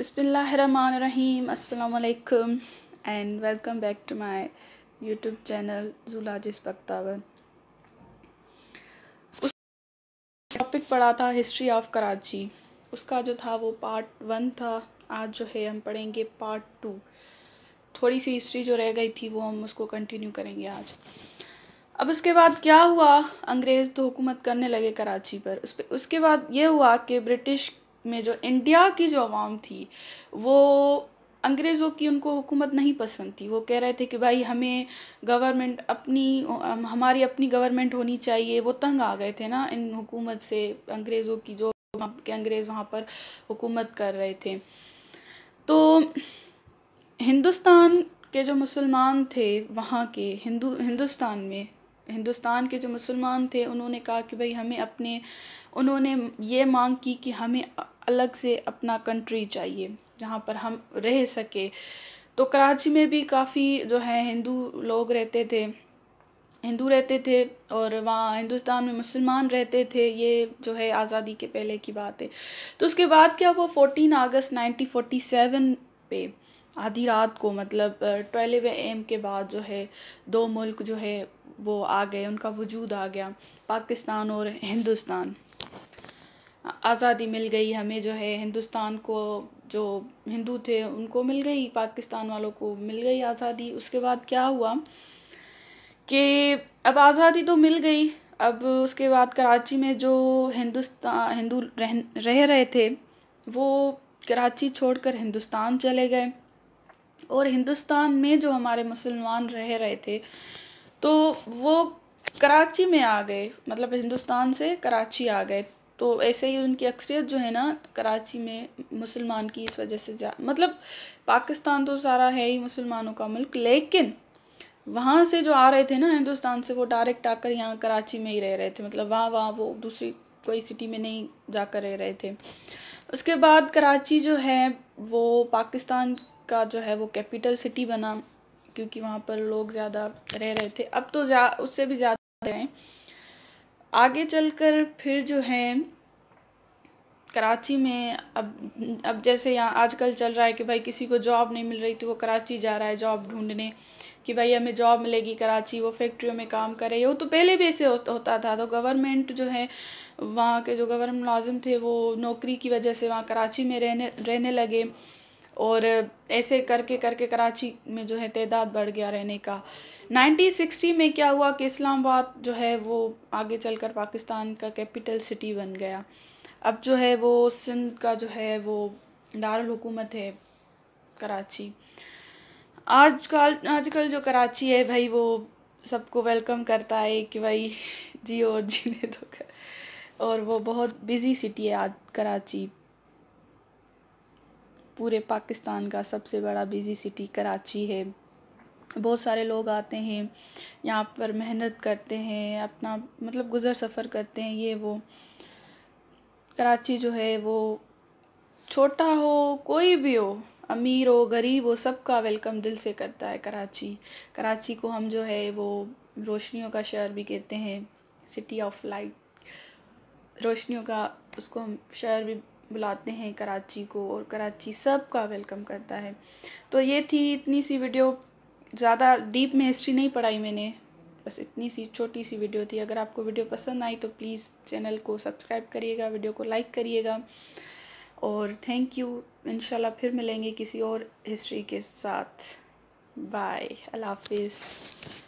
अस्सलाम वालेकुम and welcome back to my YouTube channel जुलाजिस बक्तावर उस टॉपिक पढ़ा था हिस्ट्री ऑफ कराची उसका जो था वो पार्ट वन था आज जो है हम पढ़ेंगे पार्ट टू थोड़ी सी हिस्ट्री जो रह गई थी वो हम उसको कंटिन्यू करेंगे आज अब उसके बाद क्या हुआ अंग्रेज़ तो हुकूमत करने लगे कराची पर उस पर उसके बाद ये हुआ कि ब्रिटिश में जो इंडिया की जो आवाम थी वो अंग्रेज़ों की उनको हुकूमत नहीं पसंद थी वो कह रहे थे कि भाई हमें गवर्नमेंट अपनी हमारी अपनी गवर्नमेंट होनी चाहिए वो तंग आ गए थे ना इन हुकूमत से अंग्रेज़ों की जो के अंग्रेज़ वहाँ पर हुकूमत कर रहे थे तो हिंदुस्तान के जो मुसलमान थे वहाँ के हिंदू हिंदुस्तान में हिंदुस्तान के जो मुसलमान थे उन्होंने कहा कि भाई हमें अपने उन्होंने ये मांग की कि हमें अलग से अपना कंट्री चाहिए जहाँ पर हम रह सके तो कराची में भी काफ़ी जो है हिंदू लोग रहते थे हिंदू रहते थे और वहाँ हिंदुस्तान में मुसलमान रहते थे ये जो है आज़ादी के पहले की बात है तो उसके बाद क्या वो 14 अगस्त 1947 पे आधी रात को मतलब ट्वेल्व एम के बाद जो है दो मुल्क जो है वो आ गए उनका वजूद आ गया पाकिस्तान और हिंदुस्तान आज़ादी मिल गई हमें जो है हिंदुस्तान को जो हिंदू थे उनको मिल गई पाकिस्तान वालों को मिल गई आज़ादी उसके बाद क्या हुआ कि अब आज़ादी तो मिल गई अब उसके बाद कराची में जो हिंदुस्तान हिंदू रह, रह रहे थे वो कराची छोड़कर हिंदुस्तान चले गए और हिंदुस्तान में जो हमारे मुसलमान रह रहे थे तो वो कराची में आ गए मतलब हिंदुस्तान से कराची आ गए तो ऐसे ही उनकी अक्सरियत जो है ना कराची में मुसलमान की इस वजह से जा मतलब पाकिस्तान तो सारा है ही मुसलमानों का मुल्क लेकिन वहाँ से जो आ रहे थे ना हिंदुस्तान से वो डायरेक्ट आकर यहाँ कराची में ही रह रहे थे मतलब वहाँ वहाँ वो दूसरी कोई सिटी में नहीं जाकर रह रहे थे उसके बाद कराची जो है वो पाकिस्तान का जो है वो कैपिटल सिटी बना क्योंकि वहाँ पर लोग ज़्यादा रह रहे थे अब तो जा उससे भी ज़्यादा हैं आगे चलकर फिर जो है कराची में अब अब जैसे यहाँ आजकल चल रहा है कि भाई किसी को जॉब नहीं मिल रही थी तो वो कराची जा रहा है जॉब ढूंढने कि भाई हमें जॉब मिलेगी कराची वो फैक्ट्रियों में काम करे वो तो पहले भी ऐसे होता था तो गवर्नमेंट जो है वहाँ के जो गवर्नमेंट मुलाजिम थे वो नौकरी की वजह से वहाँ कराची में रहने रहने लगे और ऐसे करके करके कराची में जो है तदाद बढ़ गया रहने का 1960 में क्या हुआ कि इस्लामाबाद जो है वो आगे चलकर पाकिस्तान का कैपिटल सिटी बन गया अब जो है वो सिंध का जो है वो दारुल हुकूमत है कराची आजकल आजकल जो कराची है भाई वो सबको वेलकम करता है कि भाई जी और जीने दो तो और वो बहुत बिज़ी सिटी है आज कराची पूरे पाकिस्तान का सबसे बड़ा बिज़ी सिटी कराची है बहुत सारे लोग आते हैं यहाँ पर मेहनत करते हैं अपना मतलब गुज़र सफ़र करते हैं ये वो कराची जो है वो छोटा हो कोई भी हो अमीर हो गरीब हो सबका वेलकम दिल से करता है कराची कराची को हम जो है वो रोशनियों का शहर भी कहते हैं सिटी ऑफ लाइट रोशनियों का उसको हम शहर भी बुलाते हैं कराची को और कराची सब का वेलकम करता है तो ये थी इतनी सी वीडियो ज़्यादा डीप में हिस्ट्री नहीं पढ़ाई मैंने बस इतनी सी छोटी सी वीडियो थी अगर आपको वीडियो पसंद आई तो प्लीज़ चैनल को सब्सक्राइब करिएगा वीडियो को लाइक करिएगा और थैंक यू इंशाल्लाह फिर मिलेंगे किसी और हिस्ट्री के साथ बाय अल्लाह हाफिज़